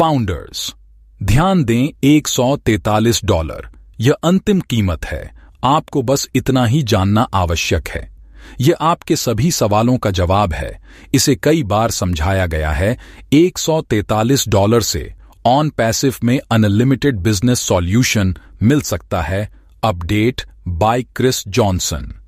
founders ध्यान दें 143 dollar यह अंतिम कीमत है आपको बस इतना ही जानना आवश्यक है यह आपके सभी सवालों का जवाब है इसे कई बार समझाया गया है 143 डॉलर से ऑन पैसिव में अनलिमिटेड बिजनेस सॉल्यूशन मिल सकता है अपडेट बाय क्रिस जॉनसन